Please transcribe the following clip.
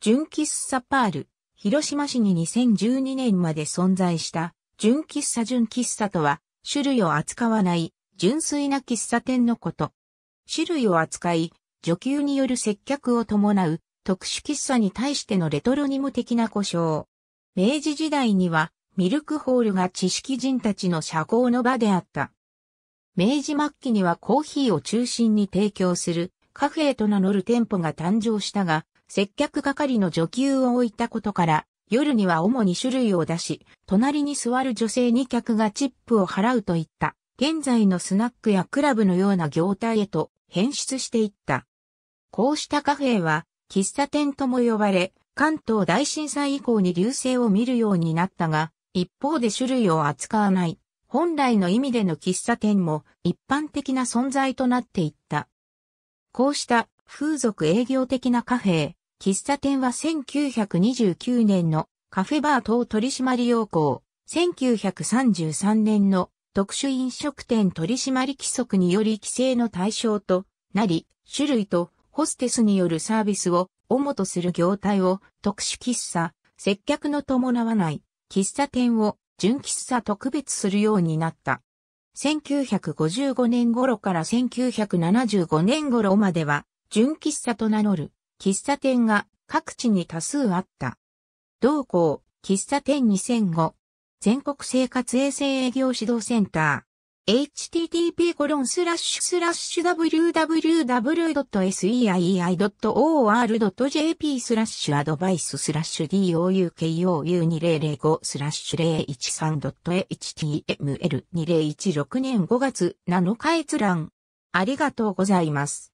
純喫茶パール、広島市に2012年まで存在した純喫茶純喫茶とは、種類を扱わない純粋な喫茶店のこと。種類を扱い、女給による接客を伴う特殊喫茶に対してのレトロニム的な故障。明治時代にはミルクホールが知識人たちの社交の場であった。明治末期にはコーヒーを中心に提供するカフェと名乗る店舗が誕生したが、接客係の女給を置いたことから、夜には主に種類を出し、隣に座る女性に客がチップを払うといった、現在のスナックやクラブのような業態へと変質していった。こうしたカフェは、喫茶店とも呼ばれ、関東大震災以降に流星を見るようになったが、一方で種類を扱わない、本来の意味での喫茶店も一般的な存在となっていった。こうした風俗営業的なカフェ、喫茶店は1929年のカフェバー等取締り要項、1933年の特殊飲食店取締り規則により規制の対象となり、種類とホステスによるサービスを主とする業態を特殊喫茶、接客の伴わない喫茶店を純喫茶特別するようになった。1955年頃から1975年頃までは純喫茶と名乗る喫茶店が各地に多数あった。同校、喫茶店2005、全国生活衛生営業指導センター、http www.seii.or.jp スラッシュアドバイススラッシュ doukou2005 スラッシュ 013.html2016 年5月7日閲覧。ありがとうございます。